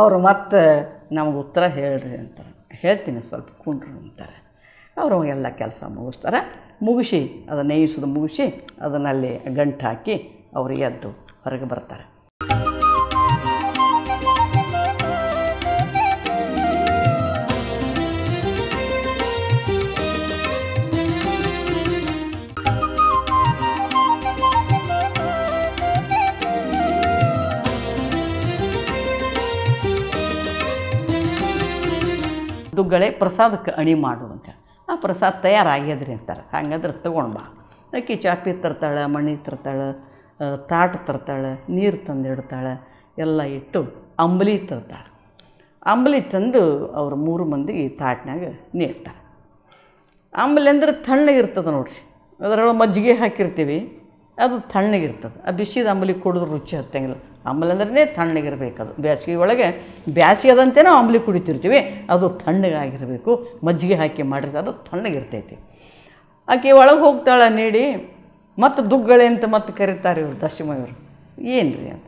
ಅವರು ಮತ್ತೆ ನಮ್ಗೆ ಉತ್ತರ ಹೇಳ್ರಿ ಅಂತಾರೆ ಹೇಳ್ತೀನಿ ಸ್ವಲ್ಪ ಕುಂಡ್ರು ಅಂತಾರೆ ಅವರು ಎಲ್ಲ ಕೆಲಸ ಮುಗಿಸ್ತಾರೆ ಮುಗಿಸಿ ಅದನ್ನು ನೇಯಿಸೋದು ಮುಗಿಸಿ ಅದನ್ನಲ್ಲಿ ಗಂಟು ಹಾಕಿ ಅವರು ಎದ್ದು ಹೊರಗೆ ಬರ್ತಾರೆ ದುಗ್ಗಳೆ ಪ್ರಸಾದಕ್ಕೆ ಅಣಿ ಮಾಡು ಅಂತೇಳಿ ಆ ಪ್ರಸಾದ ತಯಾರಾಗ್ಯದ್ರಿ ಅಂತಾರೆ ಹಂಗಾದ್ರೆ ತೊಗೊಂಡು ಬಾ ಅಕ್ಕಿ ಚಾಪಿ ತರ್ತಾಳೆ ಮಣಿ ತರ್ತಾಳೆ ತಾಟ್ ತರ್ತಾಳೆ ನೀರು ತಂದಿಡ್ತಾಳೆ ಎಲ್ಲ ಇಟ್ಟು ಅಂಬಲಿ ತರ್ತಾಳೆ ಅಂಬಲಿ ತಂದು ಅವ್ರು ಮೂರು ಮಂದಿಗೆ ತಾಟ್ನಾಗ ನೀಡ್ತಾರೆ ಅಂಬಲಿ ಅಂದರೆ ತಣ್ಣಗಿರ್ತದೆ ನೋಡ್ರಿ ಅದರೊಳಗೆ ಮಜ್ಜಿಗೆ ಹಾಕಿರ್ತೀವಿ ಅದು ತಣ್ಣಗಿರ್ತದೆ ಆ ಬಿಸಿದ ಅಂಬಲಿ ಕುಡಿದ್ರೆ ರುಚಿ ಹತ್ತಂಗಿಲ್ಲ ಅಂಬಲ್ ಅಂದ್ರೆ ಅದು ಬೇಸಿಗೆ ಒಳಗೆ ಬ್ಯಾಸಿಗೆ ಅದಂತೇನೋ ಅಂಬ್ಲಿ ಕುಡಿತಿರ್ತೀವಿ ಅದು ತಣ್ಣಗಾಗಿರಬೇಕು ಮಜ್ಜಿಗೆ ಹಾಕಿ ಮಾಡಿರ್ತಾರೆ ಅದು ತಣ್ಣಗಿರ್ತೈತಿ ಆಕೆ ಒಳಗೆ ಹೋಗ್ತಾಳೆ ನೀಡಿ ಮತ್ತು ದುಗ್ಗಳೆ ಅಂತ ಮತ್ತೆ ಕರೀತಾರೆ ಇವರು ದಶಮಿಯವರು ಏನು ರೀ ಅಂತ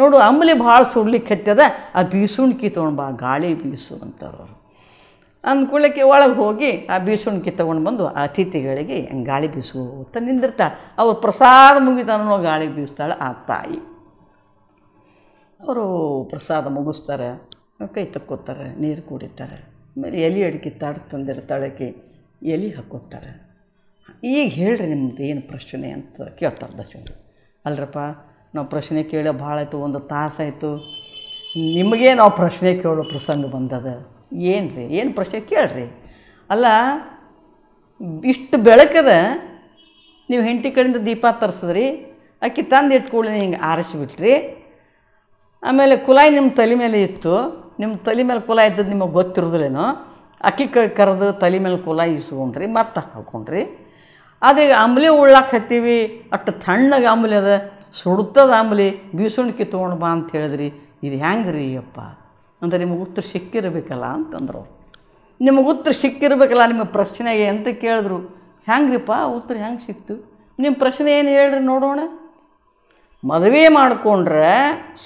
ನೋಡು ಅಂಬಲಿ ಭಾಳ ಸುಡ್ಲಿಕ್ಕೆ ಹತ್ತದ ಆ ಬೀಸುಣ್ಕಿ ತೊಗೊಂಡ್ಬಾ ಬಾ ಗಾಳಿ ಬೀಸು ಅಂತಾರೆ ಅಂದ್ಕೊಳ್ಳಕ್ಕೆ ಒಳಗೆ ಹೋಗಿ ಆ ಬೀಸುಣ್ಕಿ ತೊಗೊಂಡು ಬಂದು ಅತಿಥಿಗಳಿಗೆ ಗಾಳಿ ಬೀಸುತ್ತಾ ನಿಂದಿರ್ತಾಳೆ ಅವ್ರು ಪ್ರಸಾದ ಮುಗಿತಾನೋ ಗಾಳಿ ಬೀಸ್ತಾಳೆ ಆ ತಾಯಿ ಅವರು ಪ್ರಸಾದ ಮುಗಿಸ್ತಾರೆ ಕೈ ತಕ್ಕೋತಾರೆ ನೀರು ಕುಡಿತಾರೆ ಆಮೇಲೆ ಎಲೆ ಅಡಿಕೆ ತಾಡು ತಂದಿರ್ತಾಳೆ ಎಲೆ ಹಾಕೋತಾರೆ ಈಗ ಹೇಳ್ರಿ ನಿಮ್ದು ಏನು ಪ್ರಶ್ನೆ ಅಂತ ಕೇಳ್ತಾರೆ ದಶಮಿ ಅಲ್ರಪ್ಪ ನಾವು ಪ್ರಶ್ನೆ ಕೇಳೋ ಭಾಳ ಆಯಿತು ಒಂದು ತಾಸಾಯಿತು ನಿಮಗೆ ನಾವು ಪ್ರಶ್ನೆ ಕೇಳೋ ಪ್ರಸಂಗ ಬಂದದ ಏನು ರೀ ಏನು ಪ್ರಶ್ನೆ ಕೇಳ್ರಿ ಅಲ್ಲ ಇಷ್ಟು ಬೆಳಕದ ನೀವು ಹೆಂಡತಿ ಕಡೆಯಿಂದ ದೀಪ ತರಿಸಿದ್ರಿ ಅಕ್ಕಿ ತಂದು ಇಟ್ಕೊಳ್ಳಿ ಹಿಂಗೆ ಆರಿಸಿಬಿಟ್ರಿ ಆಮೇಲೆ ಕುಲಾಯಿ ನಿಮ್ಮ ತಲೆ ಮೇಲೆ ಇತ್ತು ನಿಮ್ಮ ತಲೆ ಮೇಲೆ ಕುಲ ಇದ್ದದ್ದು ನಿಮಗೆ ಗೊತ್ತಿರೋದಿಲ್ಲೇನೋ ಅಕ್ಕಿ ಕರೆದು ತಲೆ ಮೇಲೆ ಕುಲ ಇಸ್ಕೊಂಡ್ರಿ ಮತ್ತೆ ಹಾಕೊಂಡ್ರಿ ಈಗ ಅಂಬಲಿ ಉಳ್ಳಾಕೆ ಹತ್ತೀವಿ ಅಷ್ಟು ತಣ್ಣಗೆ ಅಂಬ್ಲಿ ಅದ ಸುಡ್ತದ ಅಂಬಲಿ ಬೀಸುಣಿಕೆ ತೊಗೊಂಡು ಬಾ ಅಂತ ಹೇಳಿದ್ರಿ ಇದು ಹೆಂಗೆ ರೀ ಅಪ್ಪ ಅಂತ ನಿಮಗೆ ಉತ್ತರ ಸಿಕ್ಕಿರಬೇಕಲ್ಲ ಅಂತಂದ್ರು ನಿಮಗೆ ಉತ್ತರ ಸಿಕ್ಕಿರಬೇಕಲ್ಲ ನಿಮ್ಮ ಪ್ರಶ್ನೆಗೆ ಅಂತ ಕೇಳಿದ್ರು ಹೆಂಗ್ರಿಪ್ಪ ಉತ್ತರ ಹೆಂಗೆ ಸಿಕ್ತು ನಿಮ್ಮ ಪ್ರಶ್ನೆ ಏನು ಹೇಳ್ರಿ ನೋಡೋಣ ಮದುವೆ ಮಾಡಿಕೊಂಡ್ರೆ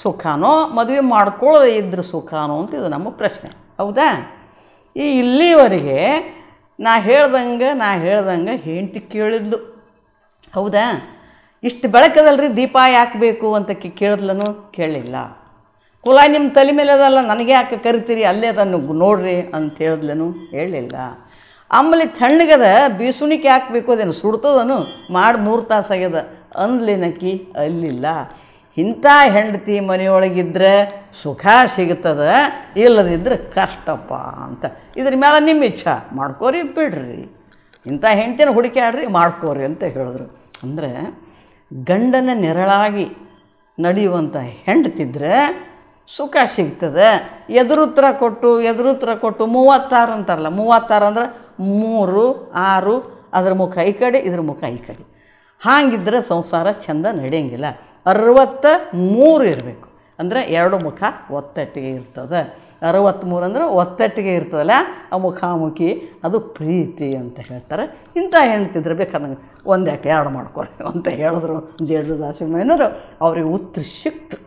ಸುಖನೋ ಮದುವೆ ಮಾಡ್ಕೊಳ್ಳದೆ ಇದ್ರೆ ಸುಖನೋ ಅಂತ ಇದು ನಮ್ಮ ಪ್ರಶ್ನೆ ಹೌದಾ ಈ ಇಲ್ಲಿವರೆಗೆ ನಾ ಹೇಳ್ದಂಗೆ ನಾ ಹೇಳ್ದಂಗೆ ಹೆಂಡತಿ ಕೇಳಿದ್ಲು ಹೌದಾ ಇಷ್ಟು ಬೆಳಕದಲ್ರಿ ದೀಪ ಯಾಕೆ ಬೇಕು ಅಂತ ಕೇಳಿದ್ಲನು ಕೇಳಲಿಲ್ಲ ಕುಲ ನಿಮ್ಮ ತಲೆ ಮೇಲೆ ಅದಲ್ಲ ನನಗೆ ಯಾಕೆ ಕರಿತೀರಿ ಅಲ್ಲೇ ಅದನ್ನು ನೋಡ್ರಿ ಅಂತ ಹೇಳಿದ್ಲನು ಹೇಳಲಿಲ್ಲ ಆಮೇಲೆ ತಣ್ಣಗದ ಬೀಸುಣಿಕೆ ಹಾಕಬೇಕು ಅದೇನು ಸುಡ್ತದನು ಮಾಡಿ ಮೂರು ತಾಸಾಗ್ಯದ ಅಂದ್ಲಿನಕಿ ಅಲ್ಲಿಲ್ಲ ಇಂಥ ಹೆಂಡತಿ ಮನೆಯೊಳಗಿದ್ರೆ ಸುಖ ಸಿಗ್ತದೆ ಇಲ್ಲದಿದ್ದರೆ ಕಷ್ಟಪ್ಪ ಅಂತ ಇದ್ರ ಮೇಲೆ ನಿಮ್ಮ ಇಚ್ಛ ಮಾಡ್ಕೋರಿ ಬಿಡ್ರಿ ಇಂಥ ಹೆಂಡ್ತಿನ ಹುಡುಕಿ ಆಡ್ರಿ ಮಾಡ್ಕೋರಿ ಅಂತ ಹೇಳಿದ್ರು ಅಂದರೆ ಗಂಡನ ನೆರಳಾಗಿ ನಡೆಯುವಂಥ ಹೆಂಡ್ತಿದ್ರೆ ಸುಖ ಸಿಗ್ತದೆ ಎದುರುತ್ತರ ಕೊಟ್ಟು ಎದುರುತ್ತರ ಕೊಟ್ಟು ಮೂವತ್ತಾರು ಅಂತಾರಲ್ಲ ಮೂವತ್ತಾರು ಅಂದ್ರೆ ಮೂರು ಆರು ಅದ್ರ ಮುಖ ಈ ಕಡೆ ಇದ್ರ ಮುಖ ಈ ಕಡೆ ಹಾಗಿದ್ರೆ ಸಂಸಾರ ಚಂದ ನಡೆಯಂಗಿಲ್ಲ ಅರವತ್ತ ಮೂರು ಇರಬೇಕು ಅಂದರೆ ಎರಡು ಮುಖ ಒತ್ತಟ್ಟಿಗೆ ಇರ್ತದೆ ಅರವತ್ತ್ಮೂರು ಅಂದರೆ ಒತ್ತಟ್ಟಿಗೆ ಇರ್ತದಲ್ಲ ಆ ಮುಖಾಮುಖಿ ಅದು ಪ್ರೀತಿ ಅಂತ ಹೇಳ್ತಾರೆ ಇಂಥ ಹೆಣ್ತಿದ್ರೆ ಬೇಕಾದಂಗೆ ಒಂದ್ಯಾಕೆ ಎರಡು ಮಾಡ್ಕೊರಿ ಅಂತ ಹೇಳಿದ್ರು ಏನರು ಅವ್ರಿಗೆ ಉತ್ತರ ಸಿಕ್ತು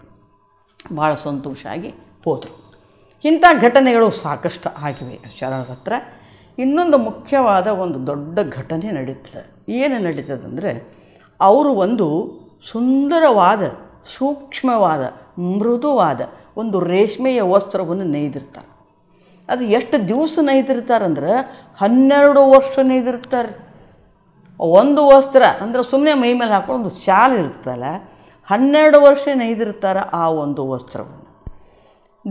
ಭಾಳ ಸಂತೋಷ ಆಗಿ ಹೋದರು ಇಂಥ ಘಟನೆಗಳು ಸಾಕಷ್ಟು ಆಗಿವೆ ಶರಣರ ಹತ್ರ ಇನ್ನೊಂದು ಮುಖ್ಯವಾದ ಒಂದು ದೊಡ್ಡ ಘಟನೆ ನಡೀತದೆ ಏನು ನಡೀತದೆ ಅಂದರೆ ಅವರು ಒಂದು ಸುಂದರವಾದ ಸೂಕ್ಷ್ಮವಾದ ಮೃದುವಾದ ಒಂದು ರೇಷ್ಮೆಯ ವಸ್ತ್ರವನ್ನು ನೇಯ್ದಿರ್ತಾರೆ ಅದು ಎಷ್ಟು ದಿವಸ ನೇಯ್ದಿರ್ತಾರಂದ್ರೆ ಹನ್ನೆರಡು ವರ್ಷ ನೇಯ್ದಿರ್ತಾರೆ ಒಂದು ವಸ್ತ್ರ ಅಂದರೆ ಸುಮ್ಮನೆ ಮೈ ಮೇಲೆ ಹಾಕೊಂಡು ಒಂದು ಶಾಲ್ ಇರುತ್ತಲ್ಲ ಹನ್ನೆರಡು ವರ್ಷ ನೇಯ್ದಿರ್ತಾರೆ ಆ ಒಂದು ವಸ್ತ್ರವನ್ನು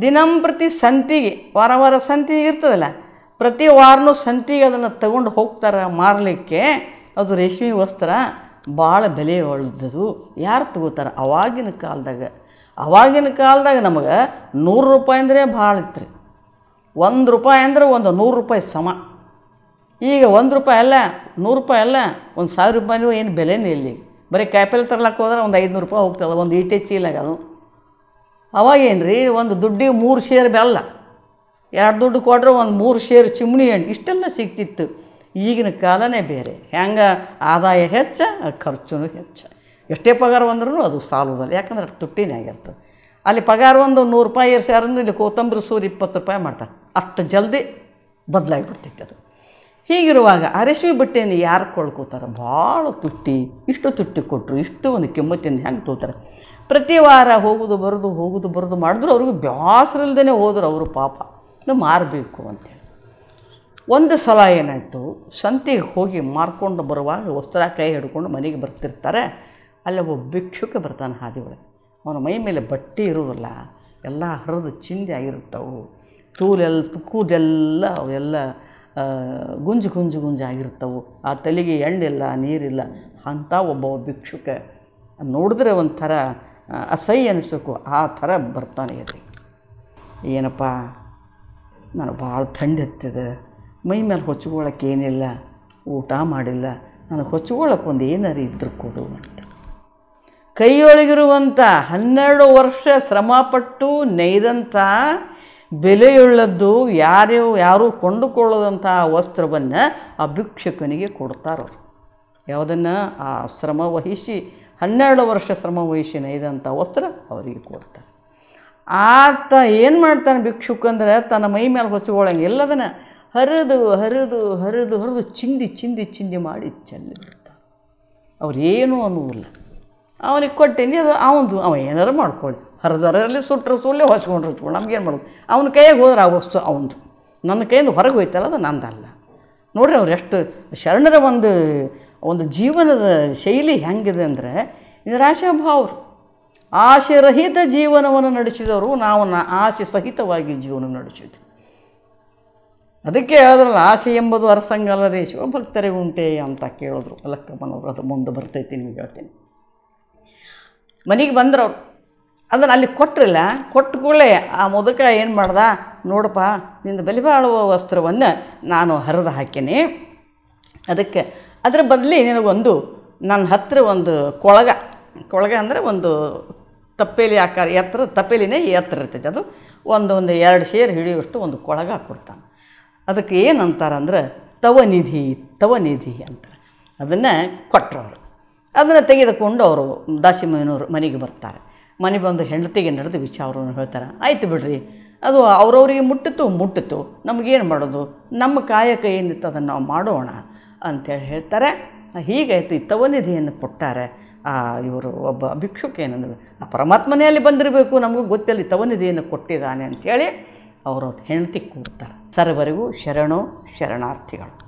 ದಿನಂಪ್ರತಿ ಸಂತಿಗೆ ವಾರ ವಾರ ಸಂತಿಗೆ ಇರ್ತದಲ್ಲ ಪ್ರತಿ ವಾರನೂ ಸಂತಿಗೆ ಅದನ್ನು ತಗೊಂಡು ಹೋಗ್ತಾರೆ ಮಾರಲಿಕ್ಕೆ ಅದು ರೇಷ್ಮೆ ವಸ್ತ್ರ ಭಾಳ ಬೆಲೆ ಉಳ್ದದು ಯಾರು ತಗೋತಾರೆ ಅವಾಗಿನ ಕಾಲದಾಗ ಅವಾಗಿನ ಕಾಲದಾಗ ನಮಗೆ ನೂರು ರೂಪಾಯಿ ಅಂದರೆ ಭಾಳ ಇತ್ತು ರೀ ಒಂದು ರೂಪಾಯಿ ಅಂದರೆ ಒಂದು ನೂರು ರೂಪಾಯಿ ಸಮ ಈಗ ಒಂದು ರೂಪಾಯಿ ಅಲ್ಲ ನೂರು ರೂಪಾಯಿ ಅಲ್ಲ ಒಂದು ಸಾವಿರ ರೂಪಾಯಿನೂ ಏನು ಬೆಲೆನೇ ಇಲ್ಲಿ ಬರೀ ಕಾಯಿಪಲ್ಲೆ ತರ್ಲಕ್ಕೆ ಹೋದ್ರೆ ಒಂದು ಐದುನೂರು ರೂಪಾಯಿ ಹೋಗ್ತದೆ ಒಂದು ಈಟೆ ಚೀಲಾಗ ಅದು ಅವಾಗೇನು ರೀ ಒಂದು ದುಡ್ಡಿಗೆ ಮೂರು ಶೇರ್ ಬೆಲ್ಲ ಎರಡು ದುಡ್ಡು ಕೊಟ್ಟರೆ ಒಂದು ಮೂರು ಶೇರ್ ಚಿಮ್ನಿ ಹಣ್ಣು ಇಷ್ಟೆಲ್ಲ ಸಿಗ್ತಿತ್ತು ಈಗಿನ ಕಾಲನೇ ಬೇರೆ ಹೆಂಗೆ ಆದಾಯ ಹೆಚ್ಚ ಖರ್ಚು ಹೆಚ್ಚು ಎಷ್ಟೇ ಪಗಾರ ಬಂದ್ರೂ ಅದು ಸಾಲುದಲ್ಲ ಯಾಕಂದ್ರೆ ತುಟ್ಟಿನೇ ಆಗಿರ್ತದೆ ಅಲ್ಲಿ ಪಗಾರ ಒಂದು ನೂರು ರೂಪಾಯಿ ಇರ್ಸ್ಯಾರಂದ್ರೆ ಇಲ್ಲಿ ಕೊತ್ತಂಬರಿ ಸೂರು ಇಪ್ಪತ್ತು ರೂಪಾಯಿ ಮಾಡ್ತಾರೆ ಅಷ್ಟು ಜಲ್ದಿ ಬದಲಾಗಿಬಿಡ್ತೈತೆ ಅದು ಹೀಗಿರುವಾಗ ಅರಶ್ವಿ ಬಟ್ಟೆಯನ್ನು ಯಾರು ಕೊಳ್ಕೋತಾರೆ ಭಾಳ ತುಟ್ಟಿ ಇಷ್ಟು ತುಟ್ಟಿ ಕೊಟ್ಟರು ಇಷ್ಟು ಒಂದು ಕೆಮ್ಮತ್ತಿನ ಹೆಂಗೆ ತೋತಾರೆ ಪ್ರತಿ ವಾರ ಹೋಗುದು ಬರೋದು ಹೋಗುದು ಬರೋದು ಮಾಡಿದ್ರು ಅವ್ರಿಗೆ ಬ್ಯಾಸರಲ್ದೇ ಹೋದ್ರು ಅವರು ಪಾಪ ಮಾರಬೇಕು ಅಂತ ಒಂದು ಸಲ ಏನಾಯಿತು ಸಂತೆಗೆ ಹೋಗಿ ಮಾರ್ಕೊಂಡು ಬರುವಾಗ ವಸ್ತ್ರ ಕೈ ಹಿಡ್ಕೊಂಡು ಮನೆಗೆ ಬರ್ತಿರ್ತಾರೆ ಅಲ್ಲಿ ಒಬ್ಬ ಭಿಕ್ಷುಕ ಬರ್ತಾನೆ ಹಾದಿ ಒಳಗೆ ಅವನ ಮೈ ಮೇಲೆ ಬಟ್ಟೆ ಇರುವುದಿಲ್ಲ ಎಲ್ಲ ಹರಿದು ಚಿಂದಿ ಆಗಿರ್ತವೆ ತೂಲೆಲ್ಲ ಕೂದೆಲ್ಲ ಅವೆಲ್ಲ ಗುಂಜು ಗುಂಜು ಆಗಿರ್ತವೆ ಆ ತಲೆಗೆ ಎಣ್ಣಿಲ್ಲ ನೀರಿಲ್ಲ ಅಂಥ ಒಬ್ಬ ಭಿಕ್ಷುಕ ನೋಡಿದ್ರೆ ಒಂಥರ ಅಸಹ್ಯ ಅನಿಸ್ಬೇಕು ಆ ಥರ ಬರ್ತಾನೆ ಇದೆ ಏನಪ್ಪ ನಾನು ಭಾಳ ಥಂಡಿ ಹತ್ತಿದೆ ಮೈ ಮೇಲೆ ಹೊಚ್ಕೊಳ್ಳೋಕೆ ಏನಿಲ್ಲ ಊಟ ಮಾಡಿಲ್ಲ ನನಗೆ ಹೊಚ್ಕೊಳ್ಳೋಕೆ ಒಂದು ಏನಾರು ಇದ್ದರೂ ಕೊಡು ಅಂತ ಕೈಯೊಳಗಿರುವಂಥ ಹನ್ನೆರಡು ವರ್ಷ ಶ್ರಮಪಟ್ಟು ನೈದಂಥ ಬೆಲೆಯುಳ್ಳದ್ದು ಯಾರ್ಯೋ ಯಾರೂ ಕೊಂಡುಕೊಳ್ಳದಂಥ ವಸ್ತ್ರವನ್ನು ಆ ಭಿಕ್ಷಕನಿಗೆ ಕೊಡ್ತಾರವರು ಯಾವುದನ್ನು ಆ ಶ್ರಮ ವಹಿಸಿ ಹನ್ನೆರಡು ವರ್ಷ ಶ್ರಮ ವಹಿಸಿ ನೈದಂಥ ವಸ್ತ್ರ ಅವರಿಗೆ ಕೊಡ್ತಾರೆ ಆತ ಏನು ಮಾಡ್ತಾನೆ ಭಿಕ್ಷುಕಂದ್ರೆ ತನ್ನ ಮೈ ಮೇಲೆ ಹೊಚ್ಕೊಳ್ಳೋಂಗೆ ಎಲ್ಲದನ್ನು ಹರಿದು ಹರಿದು ಹರಿದು ಹರಿದು ಚಿಂದಿ ಚಿಂದಿ ಚಿಂದಿ ಮಾಡಿ ಚೆಲ್ಲಿಬಿಡ್ತಾನೆ ಅವ್ರೇನು ಅನ್ನೋದಿಲ್ಲ ಅವನಿಗೆ ಕೊಟ್ಟೇನಿ ಅದು ಅವನು ಅವ ಏನಾರು ಮಾಡ್ಕೊಳ್ಳಿ ಹರಿದರಲ್ಲಿ ಸುಟ್ಟರು ಸುಳ್ಳೆ ಹೊಚ್ಕೊಂಡ್ರೆ ನಮ್ಗೆ ಏನು ಮಾಡೋದು ಅವನ ಕೈಯಾಗೆ ಹೋದ್ರೆ ಆ ವಸ್ತು ಅವನದು ನನ್ನ ಕೈಯಿಂದ ಹೊರಗೆ ಹೋಯ್ತಲ್ಲ ಅದು ನಂದಲ್ಲ ನೋಡ್ರಿ ಅವ್ರು ಎಷ್ಟು ಶರಣರ ಒಂದು ಒಂದು ಜೀವನದ ಶೈಲಿ ಹೆಂಗಿದೆ ಅಂದರೆ ನಿರಾಶಾಭಾವರು ಆಶೆ ರಹಿತ ಜೀವನವನ್ನು ನಡೆಸಿದವರು ನಾವು ಆಸೆ ಸಹಿತವಾಗಿ ಜೀವನ ನಡೆಸಿದ್ವಿ ಅದಕ್ಕೆ ಹೇಳಿದ್ರಲ್ಲ ಆಸೆ ಎಂಬುದು ಅರಸಂಗಲ್ಲದೆ ಉಂಟೆ ಅಂತ ಕೇಳಿದ್ರು ಲಕ್ಕಮ್ಮನವರು ಅದು ಮುಂದೆ ಬರ್ತೈತಿ ನಿಮ್ಗೆ ಹೇಳ್ತೀನಿ ಮನೆಗೆ ಅವ್ರು ಅದನ್ನು ಅಲ್ಲಿ ಕೊಟ್ಟರಿಲ್ಲ ಕೊಟ್ಟ ಕೂಡಲೇ ಆ ಮುದುಕ ಏನು ಮಾಡ್ದೆ ನೋಡಪ್ಪ ನಿಂದು ಬಲಿಬಾಳುವ ಬಾಳುವ ವಸ್ತ್ರವನ್ನು ನಾನು ಹರಿದು ಹಾಕೀನಿ ಅದಕ್ಕೆ ಅದರ ಬದಲಿ ನಿನಗೊಂದು ನನ್ನ ಹತ್ತಿರ ಒಂದು ಕೊಳಗ ಕೊಳಗ ಅಂದರೆ ಒಂದು ತಪ್ಪೇಲಿ ಆಕಾರ ಎತ್ತರ ತಪ್ಪೇಲಿನೇ ಎತ್ತರ ಇರ್ತೈತೆ ಅದು ಒಂದು ಒಂದು ಎರಡು ಸೇರು ಹಿಡಿಯುವಷ್ಟು ಒಂದು ಕೊಳಗ ಕೊಡ್ತಾನೆ ಅದಕ್ಕೆ ಏನು ನಿಧಿ ತವನಿಧಿ ತವನಿಧಿ ಅಂತಾರೆ ಅದನ್ನು ಕೊಟ್ಟರು ಅವರು ಅದನ್ನು ತೆಗೆದುಕೊಂಡು ಅವರು ದಾಸಿಮಯ್ಯನವರು ಮನೆಗೆ ಬರ್ತಾರೆ ಮನೆ ಬಂದು ಹೆಂಡತಿಗೆ ನಡೆದು ವಿಚಾರ ಹೇಳ್ತಾರೆ ಆಯ್ತು ಬಿಡ್ರಿ ಅದು ಅವ್ರವ್ರಿಗೆ ಮುಟ್ಟಿತು ಮುಟ್ಟಿತು ನಮಗೇನು ಮಾಡೋದು ನಮ್ಮ ಕಾಯಕ ಏನಿತ್ತು ಅದನ್ನು ನಾವು ಮಾಡೋಣ ಅಂತೇಳಿ ಹೇಳ್ತಾರೆ ಹೀಗಾಯಿತು ಈ ತವನಿಧಿಯನ್ನು ಕೊಟ್ಟಾರೆ ಆ ಇವರು ಒಬ್ಬ ಭಿಕ್ಷುಕ ಏನಂದ್ರೆ ಆ ಪರಮಾತ್ಮನೆಯಲ್ಲಿ ಬಂದಿರಬೇಕು ನಮಗೂ ಗೊತ್ತಿಲ್ಲ ತವನಿಧಿಯನ್ನು ಕೊಟ್ಟಿದ್ದಾನೆ ಅಂಥೇಳಿ ಅವರು ಹೆಂಡತಿ ಕೂಡ್ತಾರೆ ಸರ್ವರಿಗೂ ಶರಣೋ ಶರಣಾರ್ಥಿಗಳು